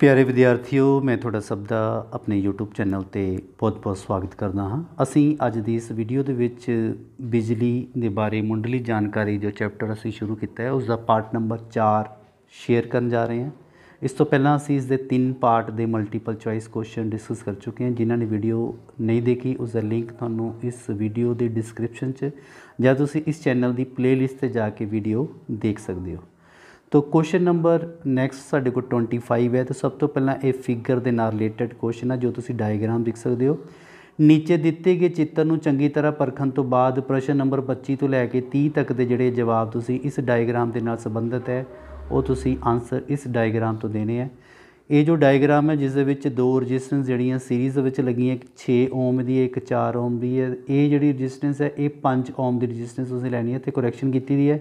ਪਿਆਰੇ ਵਿਦਿਆਰਥੀਓ ਮੈਂ ਤੁਹਾਡਾ ਸਭ ਦਾ ਆਪਣੇ YouTube ਚੈਨਲ ਤੇ ਬਹੁਤ-ਬਹੁਤ ਸਵਾਗਤ ਕਰਦਾ ਹਾਂ ਅਸੀਂ ਅੱਜ ਦੀ ਇਸ ਵੀਡੀਓ ਦੇ ਵਿੱਚ ਬਿਜਲੀ ਦੇ ਬਾਰੇ ਮੁੰਡਲੀ ਜਾਣਕਾਰੀ ਜੋ ਚੈਪਟਰ ਅਸੀਂ ਸ਼ੁਰੂ ਕੀਤਾ ਹੈ ਉਸ ਦਾ ਪਾਰਟ ਨੰਬਰ 4 ਸ਼ੇਅਰ ਕਰਨ ਜਾ ਰਹੇ ਹਾਂ ਇਸ ਤੋਂ ਪਹਿਲਾਂ ਅਸੀਂ ਇਸ ਦੇ ਤਿੰਨ ਪਾਰਟ ਦੇ ਮਲਟੀਪਲ ਚੁਆਇਸ ਕੁਐਸਚਨ ਡਿਸਕਸ ਕਰ ਚੁੱਕੇ ਹਾਂ ਜਿਨ੍ਹਾਂ ਨੇ ਵੀਡੀਓ ਨਹੀਂ ਦੇਖੀ ਉਸ ਦਾ ਲਿੰਕ ਤੁਹਾਨੂੰ ਇਸ ਵੀਡੀਓ ਦੇ ਡਿਸਕ੍ਰਿਪਸ਼ਨ 'ਚ ਜਾਂ ਤੁਸੀਂ ਇਸ ਚੈਨਲ ਦੀ ਪਲੇਲਿਸਟ ਤੇ ਜਾ ਕੇ ਵੀਡੀਓ ਦੇਖ ਸਕਦੇ ਹੋ ਤੋ ਕੁਐਸਚਨ ਨੰਬਰ ਨੈਕਸਟ ਸਾਡੇ ਕੋਲ 25 ਹੈ ਤੇ ਸਭ ਤੋਂ ਪਹਿਲਾਂ ਇਹ ਫਿਗਰ ਦੇ ਨਾਲ ਰਿਲੇਟਡ ਕੁਐਸਚਨ ਹੈ ਜੋ ਤੁਸੀਂ ਡਾਇਗ੍ਰਾਮ ਦੇਖ ਸਕਦੇ ਹੋ ਨੀਚੇ ਦਿੱਤੇ ਗਏ ਚਿੱਤਰ ਨੂੰ ਚੰਗੀ ਤਰ੍ਹਾਂ ਪਰਖਣ ਤੋਂ ਬਾਅਦ ਪ੍ਰਸ਼ਨ ਨੰਬਰ 25 ਤੋਂ ਲੈ ਕੇ 30 ਤੱਕ ਦੇ ਜਿਹੜੇ ਜਵਾਬ ਤੁਸੀਂ ਇਸ ਡਾਇਗ੍ਰਾਮ ਦੇ ਨਾਲ ਸੰਬੰਧਿਤ ਹੈ ਉਹ ਤੁਸੀਂ ਆਨਸਰ ਇਸ ਡਾਇਗ੍ਰਾਮ ਤੋਂ ਦੇਣੇ ਹੈ ਇਹ ਜੋ ਡਾਇਗ੍ਰਾਮ ਹੈ ਜਿਸ ਦੇ ਵਿੱਚ ਦੋ ਰੈਜ਼ਿਸਟੈਂਸ ਜਿਹੜੀਆਂ ਸੀਰੀਜ਼ ਵਿੱਚ ਲੱਗੀਆਂ ਇੱਕ 6 ਓਮ ਦੀ ਇੱਕ 4 ਓਮ ਦੀ ਹੈ ਇਹ ਜਿਹੜੀ ਰੈਜ਼ਿਸਟੈਂਸ ਹੈ ਇਹ 5 ਓਮ ਦੀ ਰੈਜ਼ਿਸਟੈਂਸ ਤੁਸੀਂ ਲੈਣੀ ਹੈ ਤੇ ਕਰੈਕਸ਼ਨ ਕੀਤੀ ਦੀ ਹੈ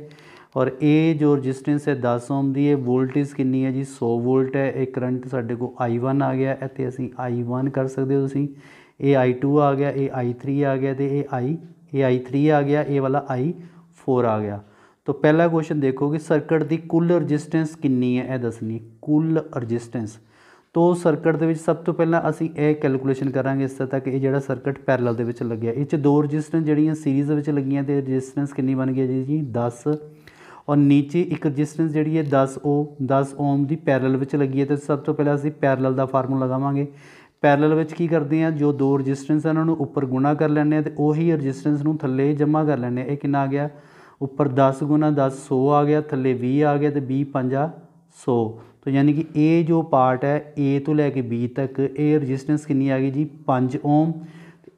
ਔਰ ਇਹ ਜੋ ਰੈਜ਼ਿਸਟੈਂਸ ਹੈ 10 ਓਮ ਦੀ ਹੈ ਵੋਲਟੇਜ ਕਿੰਨੀ ਹੈ ਜੀ 100 ਵੋਲਟ ਹੈ ਇਹ ਕਰੰਟ ਸਾਡੇ ਕੋਲ I1 ਆ ਗਿਆ ਇੱਥੇ ਅਸੀਂ I1 ਕਰ ਸਕਦੇ ਹੋ ਤੁਸੀਂ ਇਹ I2 ਆ ਗਿਆ ਇਹ I3 ਆ ਗਿਆ ਤੇ ਇਹ I ਇਹ I3 ਆ ਗਿਆ ਇਹ ਵਾਲਾ I4 ਆ ਗਿਆ ਤਾਂ ਪਹਿਲਾ ਕੁਐਸਚਨ ਦੇਖੋ ਕਿ ਸਰਕਟ ਦੀ ਕੁੱਲ ਰੈਜ਼ਿਸਟੈਂਸ ਕਿੰਨੀ ਹੈ ਇਹ ਦੱਸਣੀ ਕੁੱਲ ਰੈਜ਼ਿਸਟੈਂਸ ਤੋ ਸਰਕਟ ਦੇ ਵਿੱਚ ਸਭ ਤੋਂ ਪਹਿਲਾਂ ਅਸੀਂ ਇਹ ਕੈਲਕੂਲੇਸ਼ਨ ਕਰਾਂਗੇ ਇਸ ਤਰ੍ਹਾਂ ਤੱਕ ਇਹ ਜਿਹੜਾ ਸਰਕਟ ਪੈਰਲਲ ਦੇ ਵਿੱਚ ਲੱਗਿਆ ਇਹ ਚ ਦੋ ਰੈਜ਼ਿਸਟੈਂਸ ਜਿਹੜੀਆਂ ਸੀਰੀਜ਼ ਦੇ ਵਿੱਚ ਲੱਗੀਆਂ ਤੇ ਰੈਜ਼ਿਸਟੈਂਸ ਕਿੰਨੀ ਬਣ ਗਈ ਜੀ 10 ਔਰ نیچے ਇੱਕ ਰੈਜ਼ਿਸਟੈਂਸ ਜਿਹੜੀ ਹੈ 10 ਓਮ 10 ਓਮ ਦੀ ਪੈਰਲਲ ਵਿੱਚ ਲੱਗੀ ਹੈ ਤੇ ਸਭ ਤੋਂ ਪਹਿਲਾਂ ਅਸੀਂ ਪੈਰਲਲ ਦਾ ਫਾਰਮੂਲਾ ਲਗਾਵਾਂਗੇ ਪੈਰਲਲ ਵਿੱਚ ਕੀ ਕਰਦੇ ਆ ਜੋ ਦੋ ਰੈਜ਼ਿਸਟੈਂਸ ਹਨ ਉਹਨਾਂ ਨੂੰ ਉੱਪਰ ਗੁਣਾ ਕਰ ਲੈਣੇ ਆ ਤੇ ਉਹੀ ਰੈਜ਼ਿਸਟੈਂਸ ਨੂੰ ਥੱਲੇ ਜਮ੍ਹਾਂ ਕਰ ਲੈਣੇ ਇਹ ਕਿੰਨਾ ਆ ਗਿਆ ਉੱਪਰ 10 ਗੁਣਾ 10 100 ਆ ਗਿਆ ਥੱਲੇ 20 ਆ ਗਿਆ ਤੇ 20 ਪੰਜਾ 100 ਤਾਂ ਯਾਨੀ ਕਿ ਇਹ ਜੋ ਪਾਰਟ ਹੈ A ਤੋਂ ਲੈ ਕੇ B ਤੱਕ ਇਹ ਰੈਜ਼ਿਸਟੈਂਸ ਕਿੰਨੀ ਆ ਗਈ ਜੀ 5 ਓਮ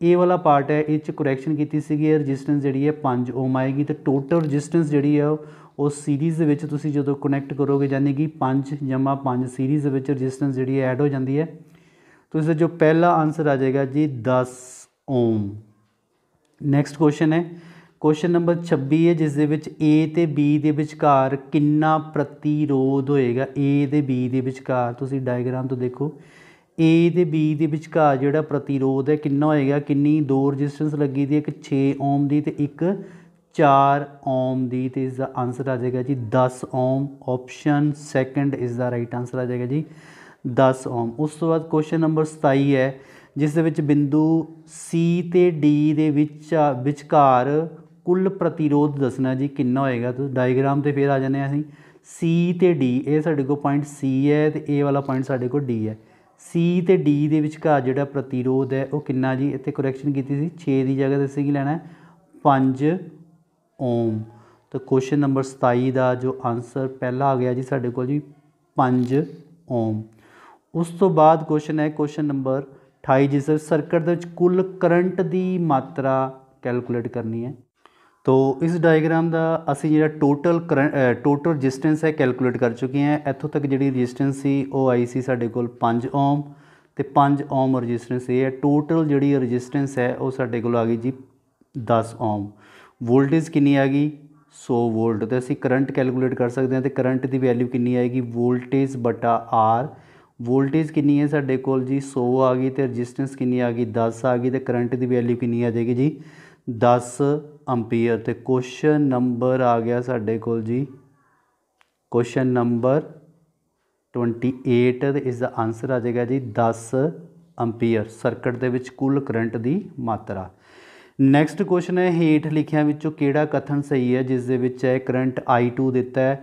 ਇਹ ਵਾਲਾ ਪਾਰਟ ਹੈ ਇਹ ਚ ਕਰੈਕਸ਼ਨ ਕੀਤੀ ਸੀਗੀ ਰੈਜ਼ਿਸਟੈਂਸ ਜਿਹੜੀ ਹੈ 5 ਓਮ ਆਏਗੀ ਤੇ ਟੋਟਲ ਰੈਜ਼ਿਸਟੈਂਸ ਜਿਹੜੀ ਹੈ ਉਸ ਸੀਰੀਜ਼ ਦੇ ਵਿੱਚ ਤੁਸੀਂ ਜਦੋਂ ਕਨੈਕਟ ਕਰੋਗੇ ਯਾਨੀ ਕਿ 5 ਜਮਾ 5 ਸੀਰੀਜ਼ ਦੇ ਵਿੱਚ ਰੈਜ਼ਿਸਟੈਂਸ ਜਿਹੜੀ ਐਡ ਹੋ ਜਾਂਦੀ ਹੈ ਤੁਸੀਂ ਦਾ ਜੋ ਪਹਿਲਾ ਆਨਸਰ ਆ ਜਾਏਗਾ ਜੀ 10 ਓਮ ਨੈਕਸਟ ਕੁਐਸਚਨ ਹੈ ਕੁਐਸਚਨ ਨੰਬਰ 26 ਹੈ ਜਿਸ ਦੇ ਵਿੱਚ A ਤੇ B ਦੇ ਵਿਚਕਾਰ ਕਿੰਨਾ ਪ੍ਰਤੀਰੋਧ ਹੋਏਗਾ A ਤੇ B ਦੇ ਵਿਚਕਾਰ ਤੁਸੀਂ ਡਾਇਗਰਾਮ ਤੋਂ ਦੇਖੋ A ਤੇ B ਦੇ ਵਿਚਕਾਰ ਜਿਹੜਾ ਪ੍ਰਤੀਰੋਧ ਹੈ ਕਿੰਨਾ ਹੋਏਗਾ ਕਿੰਨੀ ਦੋ ਰੈਜ਼ਿਸਟੈਂਸ ਲੱਗੀ ਦੀ ਇੱਕ 6 ਓਮ ਦੀ ਤੇ ਇੱਕ 4 ओम ਦੀ ਤੇ ਇਸ ਦਾ ਆਨਸਰ ਆ ਜਾਏਗਾ ਜੀ 10 ओम ਆਪਸ਼ਨ ਸੈਕੰਡ ਇਸ ਦਾ ਰਾਈਟ ਆਨਸਰ ਆ ਜਾਏਗਾ ਜੀ 10 ओम ਉਸ ਤੋਂ ਬਾਅਦ ਕੁਐਸਚਨ ਨੰਬਰ 27 ਹੈ ਜਿਸ ਦੇ ਵਿੱਚ ਬਿੰਦੂ C ਤੇ D ਦੇ ਵਿੱਚ ਵਿਚਕਾਰ ਕੁੱਲ ਪ੍ਰਤੀਰੋਧ ਦੱਸਣਾ ਜੀ ਕਿੰਨਾ ਹੋਏਗਾ ਤੁਸੀਂ ਡਾਇਗਰਾਮ ਤੇ ਫੇਰ ਆ ਜਾਂਦੇ ਆ ਅਸੀਂ C ਤੇ D ਇਹ ਸਾਡੇ ਕੋਲ ਪੁਆਇੰਟ C ਹੈ ਤੇ ਇਹ ਵਾਲਾ ਪੁਆਇੰਟ ਸਾਡੇ ਕੋਲ D ਹੈ C ਤੇ D ਦੇ ਵਿਚਕਾਰ ਜਿਹੜਾ ਪ੍ਰਤੀਰੋਧ ਹੈ ਉਹ ਕਿੰਨਾ ਜੀ ਇੱਥੇ ਕਰੈਕਸ਼ਨ ਕੀਤੀ ਸੀ 6 ਦੀ ਜਗ੍ਹਾ ਤੇ ਸੀ ਲੈਣਾ 5 ਓਮ ਤਾਂ ਕੁਐਸਚਨ ਨੰਬਰ 27 ਦਾ ਜੋ ਆਨਸਰ ਪਹਿਲਾ ਆ ਗਿਆ ਜੀ ਸਾਡੇ ਕੋਲ ਜੀ 5 ਓਮ ਉਸ ਤੋਂ ਬਾਅਦ ਕੁਐਸਚਨ ਹੈ ਕੁਐਸਚਨ ਨੰਬਰ 28 ਜਿਸ ਸਰਕਟ ਦੇ ਵਿੱਚ ਕੁੱਲ ਕਰੰਟ ਦੀ ਮਾਤਰਾ ਕੈਲਕੂਲੇਟ ਕਰਨੀ ਹੈ ਤੋ ਇਸ ਡਾਇਗਰਾਮ ਦਾ ਅਸੀਂ ਜਿਹੜਾ ਟੋਟਲ ਟੋਟਲ ਰੈਜ਼ਿਸਟੈਂਸ ਹੈ ਕੈਲਕੂਲੇਟ ਕਰ ਚੁੱਕੇ ਹਾਂ ਇੱਥੋਂ ਤੱਕ ਜਿਹੜੀ ਰੈਜ਼ਿਸਟੈਂਸ ਸੀ ਉਹ ਆਈ ਸੀ ਸਾਡੇ ਕੋਲ 5 ਓਮ ਤੇ 5 ਓਮ ਰੈਜ਼ਿਸਟੈਂਸ ਇਹ ਹੈ ਟੋਟਲ ਜਿਹੜੀ ਰੈਜ਼ਿਸਟੈਂਸ ਹੈ ਉਹ ਸਾਡੇ ਕੋਲ ਆ ਗਈ ਜੀ 10 ਓਮ ਵੋਲਟੇਜ ਕਿੰਨੀ ਆ ਗਈ 100 ਵੋਲਟ ਤੇ ਅਸੀਂ ਕਰੰਟ ਕੈਲਕੂਲੇਟ ਕਰ ਸਕਦੇ ਹਾਂ ਤੇ ਕਰੰਟ ਦੀ ਵੈਲਿਊ ਕਿੰਨੀ ਆਏਗੀ ਵੋਲਟੇਜ ਬਟਾ ਆਰ ਵੋਲਟੇਜ ਕਿੰਨੀ ਹੈ ਸਾਡੇ ਕੋਲ ਜੀ 100 ਆ ਗਈ ਤੇ ਰੈਜ਼ਿਸਟੈਂਸ ਕਿੰਨੀ ਆ ਗਈ 10 ਆ ਗਈ ਤੇ ਕਰੰਟ ਦੀ ਵੈਲਿਊ ਕਿੰਨੀ ਆ ਜਾਏਗੀ ਜੀ 10 ਐਂਪੀਅਰ ਤੇ ਕੁਐਸਚਨ ਨੰਬਰ ਆ ਗਿਆ ਸਾਡੇ ਕੋਲ ਜੀ ਕੁਐਸਚਨ ਨੰਬਰ 28 ਇਸ ਦਾ ਆਨਸਰ ਆ ਜਾਏਗਾ ਜੀ 10 ਐਂਪੀਅਰ ਸਰਕਟ ਦੇ ਵਿੱਚ ਕੁੱਲ ਕਰੰਟ ਦੀ ਮਾਤਰਾ ਨੈਕਸਟ ਕੁਐਸਚਨ ਹੈ ਹੇਠ ਲਿਖਿਆ ਵਿੱਚੋਂ ਕਿਹੜਾ ਕਥਨ ਸਹੀ ਹੈ ਜਿਸ ਦੇ ਵਿੱਚ ਹੈ ਕਰੰਟ I2 ਦਿੱਤਾ ਹੈ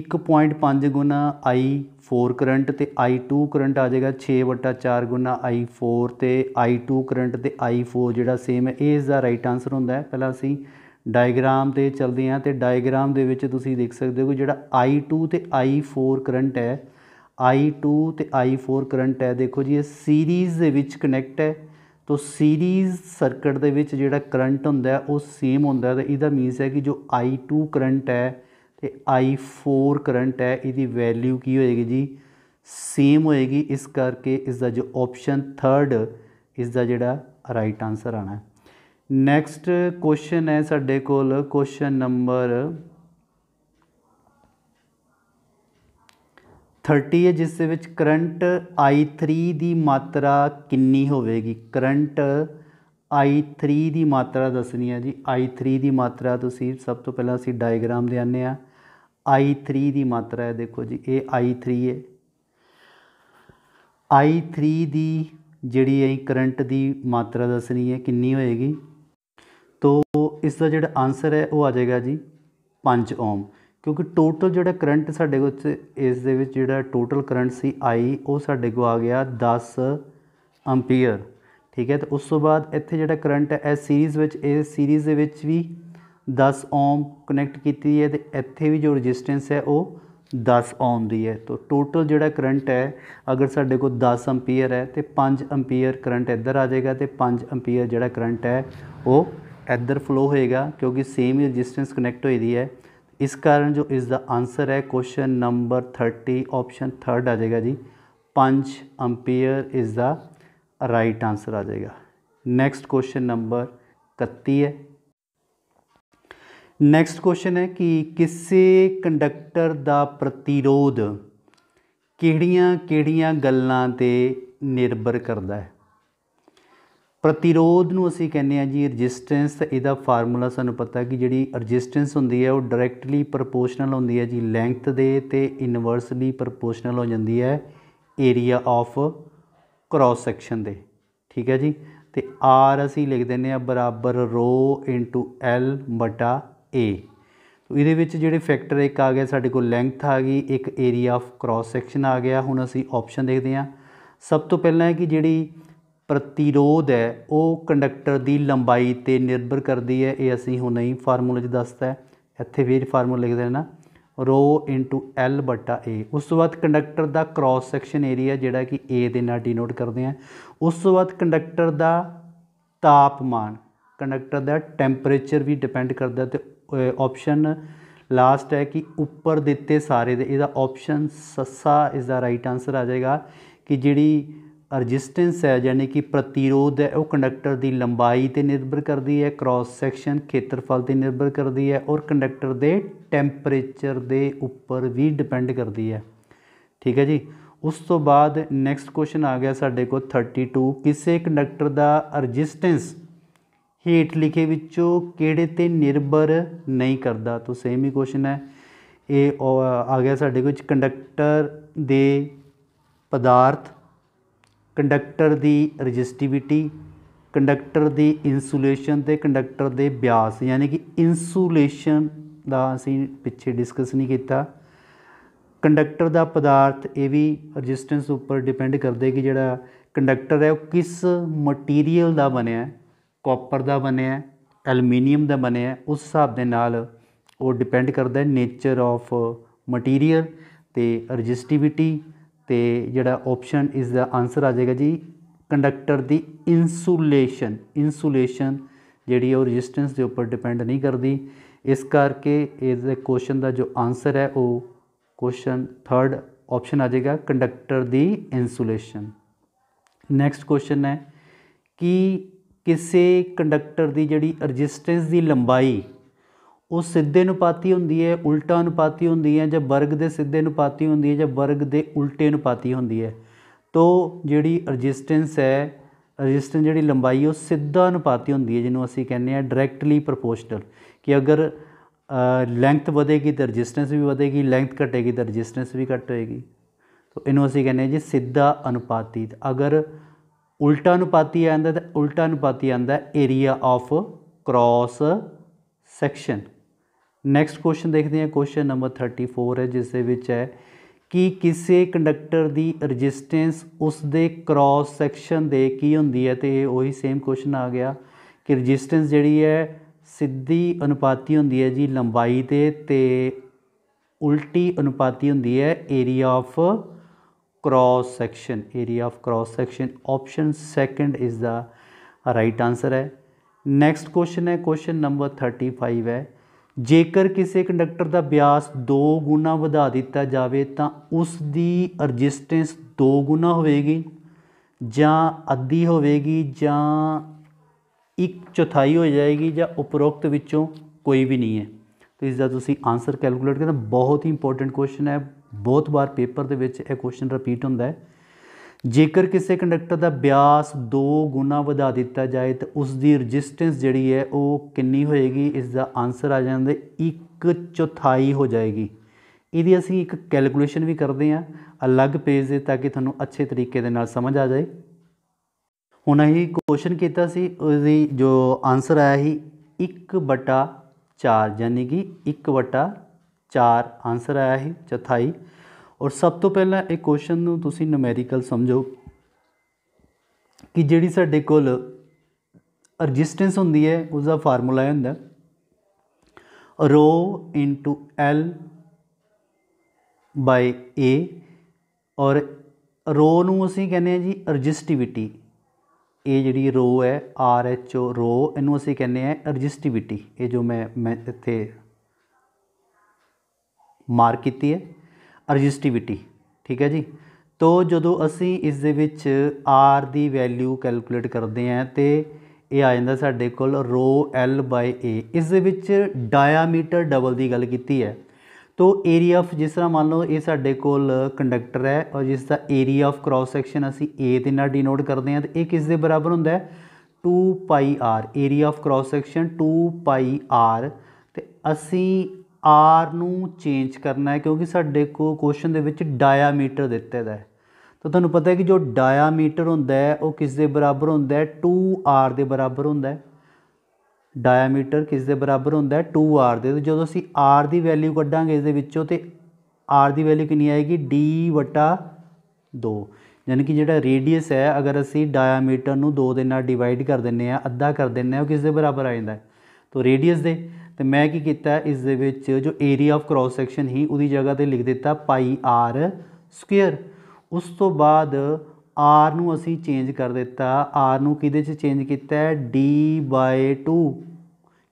1.5 ਗੁਣਾ I4 ਕਰੰਟ ਤੇ I2 ਕਰੰਟ ਆ ਜਾਏਗਾ 6/4 ਗੁਣਾ I4 ਤੇ I2 ਕਰੰਟ ਤੇ I4 ਜਿਹੜਾ ਸੇਮ ਹੈ ਇਹ ਇਸ ਦਾ ਰਾਈਟ ਆਨਸਰ ਹੁੰਦਾ ਹੈ ਪਹਿਲਾਂ ਅਸੀਂ ਡਾਇਗਰਾਮ ਤੇ ਚਲਦੇ ਹਾਂ ਤੇ ਡਾਇਗਰਾਮ ਦੇ ਵਿੱਚ ਤੁਸੀਂ ਦੇਖ ਸਕਦੇ ਹੋ ਕਿ ਜਿਹੜਾ I2 ਤੇ I4 ਕਰੰਟ ਹੈ I2 ਤੇ I4 ਕਰੰਟ ਹੈ ਦੇਖੋ ਜੀ ਇਹ ਸੀਰੀਜ਼ ਦੇ ਵਿੱਚ ਕਨੈਕਟ ਹੈ ਤੋ ਸੀਰੀਜ਼ ਸਰਕਟ ਦੇ ਵਿੱਚ ਜਿਹੜਾ ਕਰੰਟ ਹੁੰਦਾ ਉਹ ਸੇਮ ਹੁੰਦਾ ਤੇ ਇਹਦਾ ਮੀਨਸ ਹੈ ਕਿ ਜੋ I2 ਕਰੰਟ ਹੈ ਤੇ I4 ਕਰੰਟ ਹੈ ਇਹਦੀ ਵੈਲਿਊ ਕੀ ਹੋਏਗੀ ਜੀ ਸੇਮ ਹੋਏਗੀ ਇਸ ਕਰਕੇ ਇਸ ਦਾ ਜੋ ਆਪਸ਼ਨ 3 ਇਸ ਦਾ ਜਿਹੜਾ ਰਾਈਟ ਆਨਸਰ ਆਣਾ ਹੈ ਨੈਕਸਟ ਕੁਐਸਚਨ ਹੈ ਸਾਡੇ ਕੋਲ ਕੁਐਸਚਨ ਨੰਬਰ 30 ਹੈ ਜਿਸ ਦੇ ਵਿੱਚ ਕਰੰਟ I3 ਦੀ ਮਾਤਰਾ ਕਿੰਨੀ ਹੋਵੇਗੀ ਕਰੰਟ I3 ਦੀ ਮਾਤਰਾ ਦੱਸਣੀ ਹੈ ਜੀ I3 ਦੀ ਮਾਤਰਾ ਤੁਸੀਂ ਸਭ ਤੋਂ ਪਹਿਲਾਂ ਅਸੀਂ ਡਾਇਗਰਾਮ ਦੇ ਆਨੇ ਆ I3 ਦੀ ਮਾਤਰਾ ਹੈ ਦੇਖੋ ਜੀ ਇਹ I3 ਹੈ I3 ਦੀ ਜਿਹੜੀ ਹੈ ਕਰੰਟ ਦੀ ਮਾਤਰਾ ਦੱਸਣੀ ਹੈ ਕਿੰਨੀ ਹੋਏਗੀ ਤੋਂ ਇਸ ਦਾ ਜਿਹੜਾ ਆਨਸਰ ਹੈ ਉਹ ਆ ਜਾਏਗਾ ਜੀ 5 ਓਮ ਕਿਉਂਕਿ ਟੋਟਲ ਜਿਹੜਾ ਕਰੰਟ ਸਾਡੇ ਕੋਲ ਇਸ ਦੇ ਵਿੱਚ ਜਿਹੜਾ ਟੋਟਲ ਕਰੰਟ ਸੀ ਆਈ ਉਹ ਸਾਡੇ ਕੋਲ ਆ ਗਿਆ 10 ਐਂਪੀਅਰ ਠੀਕ ਹੈ ਤੇ ਉਸ ਤੋਂ ਬਾਅਦ ਇੱਥੇ ਜਿਹੜਾ ਕਰੰਟ ਹੈ ਇਸ ਸੀਰੀਜ਼ ਵਿੱਚ ਇਸ ਸੀਰੀਜ਼ ਦੇ ਵਿੱਚ ਵੀ 10 ਓਮ ਕਨੈਕਟ ਕੀਤੀ ਹੈ ਤੇ ਇੱਥੇ ਵੀ ਜੋ ਰੈਜ਼ਿਸਟੈਂਸ ਹੈ ਉਹ 10 ਓਮ ਦੀ ਹੈ ਤਾਂ ਟੋਟਲ ਜਿਹੜਾ ਕਰੰਟ ਹੈ ਅਗਰ ਸਾਡੇ ਕੋਲ 10 ਐਂਪੀਅਰ ਹੈ ਤੇ 5 ਐਂਪੀਅਰ ਕਰੰਟ ਇੱਧਰ ਆ ਜਾਏਗਾ ਤੇ 5 ਐਂਪੀਅਰ ਜਿਹੜਾ ਕਰੰਟ ਹੈ ਉਹ ਇੱਧਰ ਫਲੋ ਹੋਏਗਾ ਕਿਉਂਕਿ ਸੇਮ ਰੈਜ਼ਿਸਟੈਂਸ ਕਨੈਕਟ ਹੋਈ ਦੀ ਹੈ इस कारण जो इस आंसर है question number thirty option third आ जाएगा जी पंच ampere is the right answer आ जाएगा नेक्स्ट क्वेश्चन नंबर इकती है नेक्स्ट क्वेश्चन है कि ਕਿਸੇ कंडक्टर का प्रतिरोध कि ਕਿਹੜੀਆਂ ਗੱਲਾਂ ਤੇ ਨਿਰਭਰ ਕਰਦਾ ਪ੍ਰਤੀਰੋਧ ਨੂੰ ਅਸੀਂ ਕਹਿੰਦੇ ਆ ਜੀ ਰੈਜ਼ਿਸਟੈਂਸ ਇਹਦਾ ਫਾਰਮੂਲਾ ਸਾਨੂੰ ਪਤਾ ਕਿ ਜਿਹੜੀ ਰੈਜ਼ਿਸਟੈਂਸ ਹੁੰਦੀ ਹੈ ਉਹ ਡਾਇਰੈਕਟਲੀ ਪ੍ਰੋਪੋਰਸ਼ਨਲ ਹੁੰਦੀ ਹੈ ਜੀ ਲੈਂਥ ਦੇ ਤੇ ਇਨਵਰਸਲੀ ਪ੍ਰੋਪੋਰਸ਼ਨਲ ਹੋ ਜਾਂਦੀ ਹੈ ਏਰੀਆ ਆਫ ਕ੍ਰਾਸ ਸੈਕਸ਼ਨ ਦੇ ਠੀਕ ਹੈ ਜੀ ਤੇ R ਅਸੀਂ ਲਿਖ ਦਿੰਨੇ ਆ ਬਰਾਬਰ ਰੋ L ਬਟਾ A ਤੋ ਇਹਦੇ ਵਿੱਚ ਜਿਹੜੇ ਫੈਕਟਰ ਇੱਕ ਆ ਗਿਆ ਸਾਡੇ ਕੋਲ ਲੈਂਥ ਆ ਗਈ ਇੱਕ ਏਰੀਆ ਆਫ ਕ੍ਰਾਸ ਸੈਕਸ਼ਨ ਆ ਗਿਆ ਹੁਣ ਅਸੀਂ ਆਪਸ਼ਨ ਦੇਖਦੇ ਆ ਸਭ ਤੋਂ ਪਹਿਲਾਂ ਹੈ ਕਿ ਜਿਹੜੀ ਪ੍ਰਤੀਰੋਧ ਹੈ ਉਹ ਕੰਡਕਟਰ ਦੀ ਲੰਬਾਈ ਤੇ ਨਿਰਭਰ ਕਰਦੀ ਹੈ ਇਹ ਅਸੀਂ ਹੁਣੇ ਹੀ ਫਾਰਮੂਲੇ 'ਚ ਦੱਸਤਾ ਹੈ ਇੱਥੇ ਵੀ ਫਾਰਮੂਲਾ ਲਿਖ ਦੇਣਾ ਰੋ ਐਲ ਬਟਾ ਏ ਉਸ ਤੋਂ ਬਾਅਦ ਕੰਡਕਟਰ ਦਾ ਕ੍ਰਾਸ ਸੈਕਸ਼ਨ ਏਰੀਆ ਜਿਹੜਾ ਕਿ ਏ ਦੇ ਨਾਲ ਡਿਨੋਟ ਕਰਦੇ ਆ ਉਸ ਤੋਂ ਬਾਅਦ ਕੰਡਕਟਰ ਦਾ ਤਾਪਮਾਨ ਕੰਡਕਟਰ ਦਾ ਟੈਂਪਰੇਚਰ ਵੀ ਡਿਪੈਂਡ ਕਰਦਾ ਤੇ ਆਪਸ਼ਨ ਲਾਸਟ ਹੈ ਕਿ ਉੱਪਰ ਦਿੱਤੇ ਸਾਰੇ ਦੇ ਇਹਦਾ ਆਪਸ਼ਨ ਸੱਸਾ ਇਸ ਦਾ ਰਾਈਟ ਆਨਸਰ ਆ ਜਾਏਗਾ ਕਿ ਜਿਹੜੀ ਰਜਿਸਟੈਂਸ ਹੈ ਯਾਨੀ ਕਿ ਪ੍ਰਤੀਰੋਧ ਹੈ ਉਹ ਕੰਡਕਟਰ ਦੀ ਲੰਬਾਈ ਤੇ ਨਿਰਭਰ ਕਰਦੀ ਹੈ ਕ੍ਰਾਸ ਸੈਕਸ਼ਨ ਖੇਤਰਫਲ ਤੇ ਨਿਰਭਰ ਕਰਦੀ ਹੈ ਔਰ ਕੰਡਕਟਰ ਦੇ ਟੈਂਪਰੇਚਰ ਦੇ ਉੱਪਰ ਵੀ ਡਿਪੈਂਡ ਕਰਦੀ ਹੈ ਠੀਕ ਹੈ ਜੀ ਉਸ ਤੋਂ ਬਾਅਦ ਨੈਕਸਟ ਕੁਐਸਚਨ ਆ ਗਿਆ ਸਾਡੇ ਕੋਲ 32 ਕਿਸੇ ਕੰਡਕਟਰ ਦਾ ਰਜਿਸਟੈਂਸ ਹੇਠ ਲਿਖੇ ਵਿੱਚੋਂ ਕਿਹੜੇ ਤੇ ਨਿਰਭਰ ਨਹੀਂ ਕਰਦਾ ਤੋਂ ਸੇਮ ਹੀ ਕੁਐਸਚਨ ਹੈ ਇਹ ਆ ਗਿਆ ਸਾਡੇ ਕੋਲ ਕੰਡਕਟਰ ਦੇ ਪਦਾਰਥ ਕੰਡਕਟਰ ਦੀ ਰੈਜ਼ਿਸਟਿਵਿਟੀ ਕੰਡਕਟਰ ਦੀ ਇਨਸੂਲੇਸ਼ਨ ਤੇ ਕੰਡਕਟਰ ਦੇ ਵਿਆਸ ਯਾਨੀ ਕਿ ਇਨਸੂਲੇਸ਼ਨ ਦਾ ਅਸੀਂ ਪਿੱਛੇ ਡਿਸਕਸ ਨਹੀਂ ਕੀਤਾ ਕੰਡਕਟਰ ਦਾ ਪਦਾਰਥ ਇਹ ਵੀ ਰੈਜ਼ਿਸਟੈਂਸ ਉੱਪਰ ਡਿਪੈਂਡ ਕਰਦੇ ਕਿ ਜਿਹੜਾ ਕੰਡਕਟਰ ਹੈ ਉਹ ਕਿਸ ਮਟੀਰੀਅਲ ਦਾ ਬਣਿਆ ਹੈ ਕਾਪਰ ਦਾ ਬਣਿਆ ਹੈ ਐਲੂਮੀਨੀਅਮ ਦਾ ਬਣਿਆ ਹੈ ਉਸ ਹਿਸਾਬ ਦੇ ਨਾਲ ਉਹ ਡਿਪੈਂਡ ਕਰਦਾ ਹੈ ਨੇਚਰ ਆਫ ਮਟੀਰੀਅਲ ਤੇ ਰੈਜ਼ਿਸਟਿਵਿਟੀ ਤੇ ਜਿਹੜਾ ਆਪਸ਼ਨ ਇਸ ਦਾ ਆਨਸਰ ਆ ਜਾਏਗਾ ਜੀ ਕੰਡਕਟਰ ਦੀ ਇਨਸੂਲੇਸ਼ਨ ਇਨਸੂਲੇਸ਼ਨ ਜਿਹੜੀ ਉਹ ਰੈਜ਼ਿਸਟੈਂਸ ਦੇ ਉੱਪਰ ਡਿਪੈਂਡ ਨਹੀਂ ਕਰਦੀ ਇਸ ਕਰਕੇ ਇਸ ਦੇ ਕੁਐਸਚਨ ਦਾ ਜੋ ਆਨਸਰ ਹੈ ਉਹ ਕੁਐਸਚਨ 3rd ਆਪਸ਼ਨ ਆ ਜਾਏਗਾ ਕੰਡਕਟਰ ਦੀ ਇਨਸੂਲੇਸ਼ਨ ਨੈਕਸਟ ਕੁਐਸਚਨ ਹੈ ਕਿ ਕਿਸੇ ਕੰਡਕਟਰ ਦੀ ਜਿਹੜੀ ਰੈਜ਼ਿਸਟੈਂਸ ਦੀ ਲੰਬਾਈ ਉਹ ਸਿੱਧੇ ਅਨੁਪਾਤੀ ਹੁੰਦੀ ਹੈ ਉਲਟਾ ਅਨੁਪਾਤੀ ਹੁੰਦੀ ਹੈ ਜਾਂ ਵਰਗ ਦੇ ਸਿੱਧੇ ਅਨੁਪਾਤੀ ਹੁੰਦੀ ਹੈ ਜਾਂ ਵਰਗ ਦੇ ਉਲਟੇ ਅਨੁਪਾਤੀ ਹੁੰਦੀ ਹੈ ਤੋਂ ਜਿਹੜੀ ਰੈਜ਼ਿਸਟੈਂਸ ਹੈ ਰੈਜ਼ਿਸਟੈਂਸ ਜਿਹੜੀ ਲੰਬਾਈ ਉਹ ਸਿੱਧਾ ਅਨੁਪਾਤੀ ਹੁੰਦੀ ਹੈ ਜਿਹਨੂੰ ਅਸੀਂ ਕਹਿੰਦੇ ਆ ਡਾਇਰੈਕਟਲੀ ਪ੍ਰੋਪੋਰਸ਼ਨਲ ਕਿ ਅਗਰ ਲੈਂਥ ਵਧੇਗੀ ਤਾਂ ਰੈਜ਼ਿਸਟੈਂਸ ਵੀ ਵਧੇਗੀ ਲੈਂਥ ਘਟੇਗੀ ਤਾਂ ਰੈਜ਼ਿਸਟੈਂਸ ਵੀ ਘਟ ਹੋਏਗੀ ਤੋਂ ਇਹਨੂੰ ਅਸੀਂ ਕਹਿੰਦੇ ਜੀ ਸਿੱਧਾ ਅਨੁਪਾਤੀ ਅਗਰ ਉਲਟਾ ਅਨੁਪਾਤੀ ਆਂਦਾ ਤਾਂ ਉਲਟਾ ਅਨੁਪਾਤੀ ਆਂਦਾ area of cross section next question ਦੇਖਦੇ ਹਾਂ ਕੁਐਸਚਨ ਨੰਬਰ 34 ਹੈ ਜਿਸ ਦੇ ਵਿੱਚ ਹੈ ਕਿ ਕਿਸੇ ਕੰਡਕਟਰ ਦੀ ਰੈਜ਼ਿਸਟੈਂਸ ਉਸ ਦੇ ਕ੍ਰਾਸ ਸੈਕਸ਼ਨ ਦੇ ਕੀ ਹੁੰਦੀ ਹੈ ਤੇ ਉਹੀ ਸੇਮ ਕੁਐਸਚਨ ਆ ਗਿਆ ਕਿ ਰੈਜ਼ਿਸਟੈਂਸ ਜਿਹੜੀ ਹੈ ਸਿੱਧੀ ਅਨੁਪਾਤੀ ਹੁੰਦੀ ਹੈ ਜੀ ਲੰਬਾਈ ਦੇ ਤੇ ਉਲਟੀ ਅਨੁਪਾਤੀ ਹੁੰਦੀ ਹੈ area of cross section area of cross section option second is the right answer ਹੈ ਨੈਕਸਟ ਕੁਐਸਚਨ ਹੈ ਕੁਐਸਚਨ ਨੰਬਰ 35 ਹੈ ਜੇਕਰ ਕਿਸੇ ਕੰਡਕਟਰ ਦਾ ਵਿਆਸ 2 ਗੁਣਾ ਵਧਾ ਦਿੱਤਾ ਜਾਵੇ ਤਾਂ ਉਸ ਦੀ ਰੈਜ਼ਿਸਟੈਂਸ 2 ਗੁਣਾ ਹੋਵੇਗੀ ਜਾਂ ਅੱਧੀ ਹੋਵੇਗੀ ਜਾਂ 1 ਚੌਥਾਈ ਹੋ ਜਾਏਗੀ ਜਾਂ ਉਪਰੋਕਤ ਵਿੱਚੋਂ ਕੋਈ ਵੀ ਨਹੀਂ ਹੈ ਤੇ ਇਸ ਦਾ ਤੁਸੀਂ ਆਨਸਰ ਕੈਲਕੂਲੇਟ ਕਰਨਾ ਬਹੁਤ ਹੀ ਇੰਪੋਰਟੈਂਟ ਕੁਐਸਚਨ ਹੈ ਬਹੁਤ ਵਾਰ ਪੇਪਰ ਦੇ ਵਿੱਚ ਇਹ ਕੁਐਸਚਨ ਰਿਪੀਟ ਹੁੰਦਾ ਹੈ ਜੇਕਰ ਕਿਸੇ ਕੰਡਕਟਰ ਦਾ ਵਿਆਸ 2 ਗੁਣਾ ਵਧਾ ਦਿੱਤਾ ਜਾਏ ਤਾਂ ਉਸ ਦੀ ਰੈਜ਼ਿਸਟੈਂਸ ਜਿਹੜੀ ਹੈ ਉਹ ਕਿੰਨੀ ਹੋਏਗੀ ਇਸ ਦਾ ਆਨਸਰ ਆ ਜਾਂਦਾ 1 4 ਹੋ ਜਾਏਗੀ ਇਹਦੀ ਅਸੀਂ ਇੱਕ ਕੈਲਕੂਲੇਸ਼ਨ ਵੀ ਕਰਦੇ ਹਾਂ ਅਲੱਗ ਪੇਜ ਦੇ ਤਾਂ ਕਿ ਤੁਹਾਨੂੰ ਅੱਛੇ ਤਰੀਕੇ ਦੇ ਨਾਲ ਸਮਝ ਆ ਜਾਏ ਹੁਣ ਅਸੀਂ ਕੁਐਸਚਨ ਕੀਤਾ ਸੀ ਉਹਦੀ ਜੋ ਆਨਸਰ ਆਇਆ ਸੀ 1/4 ਯਾਨੀ ਕਿ 1/4 ਆਨਸਰ ਆਇਆ ਸੀ ਚੌਥਾਈ ਔਰ ਸਭ ਤੋਂ ਪਹਿਲਾਂ ਇਹ ਕੁਐਸਚਨ ਨੂੰ ਤੁਸੀਂ ਨਿਊਮੈਰੀਕਲ ਸਮਝੋ ਕਿ ਜਿਹੜੀ ਸਾਡੇ ਕੋਲ ਰੈਜ਼ਿਸਟੈਂਸ ਹੁੰਦੀ ਹੈ ਉਸ ਦਾ ਫਾਰਮੂਲਾ ਹੁੰਦਾ ਰੋ ਇਨਟੂ ਐਲ ਬਾਈ ਏ ਔਰ ਰੋ ਨੂੰ ਅਸੀਂ ਕਹਿੰਦੇ ਆ ਜੀ ਰੈਜ਼ਿਸਟਿਵਿਟੀ ਇਹ ਜਿਹੜੀ ਰੋ ਹੈ ਆਰ ਐਚ ਓ ਰੋ ਇਹਨੂੰ ਅਸੀਂ ਕਹਿੰਦੇ ਆ ਰੈਜ਼ਿਸਟਿਵਿਟੀ ਇਹ ਜੋ ਮੈਂ ਮੈਂ ਇੱਥੇ ਮਾਰਕ ਕੀਤੀ ਹੈ ਰਜਿਸਟੀਵਿਟੀ ਠੀਕ ਹੈ ਜੀ ਤੋ ਜਦੋਂ ਅਸੀਂ ਇਸ ਦੇ ਵਿੱਚ r ਦੀ ਵੈਲਿਊ ਕੈਲਕੂਲੇਟ ਕਰਦੇ ਹਾਂ ਤੇ ਇਹ ਆ ਜਾਂਦਾ ਸਾਡੇ ਕੋਲ ਰੋ l a ਇਸ ਦੇ ਵਿੱਚ ਡਾਇਆਮੀਟਰ ਡਬਲ ਦੀ ਗੱਲ ਕੀਤੀ ਹੈ ਤੋ ਏਰੀਆ ਆਫ ਜਿਸ ਤਰ੍ਹਾਂ ਮੰਨ ਲਓ ਇਹ ਸਾਡੇ ਕੋਲ ਕੰਡਕਟਰ ਹੈ ਔਰ ਜਿਸ ਦਾ ਏਰੀਆ ਆਫ ਕ੍ਰਾਸ ਸੈਕਸ਼ਨ ਅਸੀਂ a ਦੇ ਨਾਲ ਡਿਨੋਟ ਕਰਦੇ ਹਾਂ ਤੇ ਇਹ ਕਿਸ ਦੇ ਬਰਾਬਰ ਹੁੰਦਾ ਹੈ 2 pi r area of cross section 2 pi r ਤੇ ਅਸੀਂ ਆਰ ਨੂੰ ਚੇਂਜ ਕਰਨਾ ਹੈ ਕਿਉਂਕਿ ਸਾਡੇ ਕੋ ਕੁਐਸਚਨ ਦੇ ਵਿੱਚ ਡਾਇਆਮੀਟਰ ਦਾ ਹੈ ਤਾਂ ਤੁਹਾਨੂੰ ਪਤਾ ਹੈ ਕਿ ਜੋ ਡਾਇਆਮੀਟਰ ਹੁੰਦਾ ਹੈ ਉਹ ਕਿਸ ਦੇ ਬਰਾਬਰ ਹੁੰਦਾ ਹੈ 2r ਦੇ ਬਰਾਬਰ ਹੁੰਦਾ ਹੈ ਡਾਇਆਮੀਟਰ ਕਿਸ ਦੇ ਬਰਾਬਰ ਹੁੰਦਾ ਹੈ 2r ਦੇ ਜਦੋਂ ਅਸੀਂ r ਦੀ ਵੈਲਿਊ ਕੱਢਾਂਗੇ ਇਸ ਦੇ ਵਿੱਚੋਂ ਤੇ r ਦੀ ਵੈਲਿਊ ਕਿੰਨੀ ਆਏਗੀ d 2 ਯਾਨੀ ਕਿ ਜਿਹੜਾ ਰੇਡੀਅਸ ਹੈ ਅਗਰ ਅਸੀਂ ਡਾਇਆਮੀਟਰ ਨੂੰ 2 ਦੇ ਨਾਲ ਡਿਵਾਈਡ ਕਰ ਦਿੰਨੇ ਆ ਅੱਧਾ ਕਰ ਦਿੰਨੇ ਆ ਉਹ ਕਿਸ ਦੇ ਬਰਾਬਰ ਆ ਜਾਂਦਾ ਹੈ ਤਾਂ ਰੇਡੀਅਸ ਦੇ ਤੇ ਮੈਂ ਕੀ ਕੀਤਾ ਇਸ ਦੇ ਵਿੱਚ ਜੋ ਏਰੀਆ ਆਫ ਕ੍ਰਾਸ ਸੈਕਸ਼ਨ ਹੀ ਉਹਦੀ ਜਗ੍ਹਾ ਤੇ ਲਿਖ ਦਿੱਤਾ ਪਾਈ ਆਰ ਸਕੁਅਰ ਉਸ ਤੋਂ ਬਾਅਦ ਆਰ ਨੂੰ ਅਸੀਂ ਚੇਂਜ ਕਰ ਦਿੱਤਾ ਆਰ ਨੂੰ ਕਿਹਦੇ ਚ ਚੇਂਜ ਕੀਤਾ ਡੀ d/2